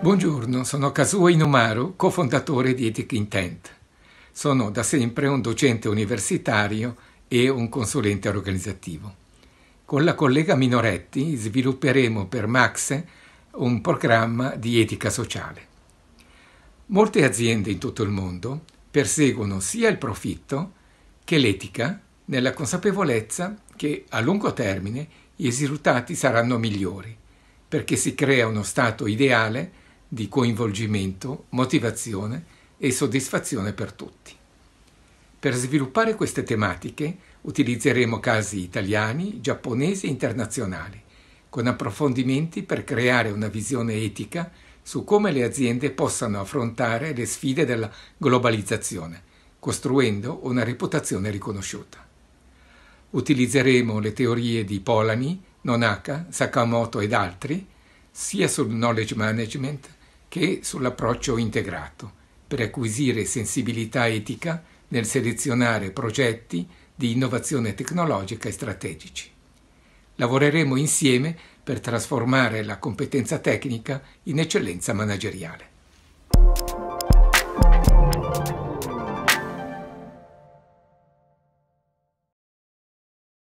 Buongiorno, sono Kazuo Inumaru, cofondatore di Ethic Intent. Sono da sempre un docente universitario e un consulente organizzativo. Con la collega Minoretti svilupperemo per Max un programma di etica sociale. Molte aziende in tutto il mondo perseguono sia il profitto che l'etica nella consapevolezza che a lungo termine i risultati saranno migliori, perché si crea uno stato ideale di coinvolgimento, motivazione e soddisfazione per tutti. Per sviluppare queste tematiche utilizzeremo casi italiani, giapponesi e internazionali, con approfondimenti per creare una visione etica su come le aziende possano affrontare le sfide della globalizzazione, costruendo una reputazione riconosciuta. Utilizzeremo le teorie di Polani, Nonaka, Sakamoto ed altri, sia sul knowledge management che sull'approccio integrato, per acquisire sensibilità etica nel selezionare progetti di innovazione tecnologica e strategici. Lavoreremo insieme per trasformare la competenza tecnica in eccellenza manageriale.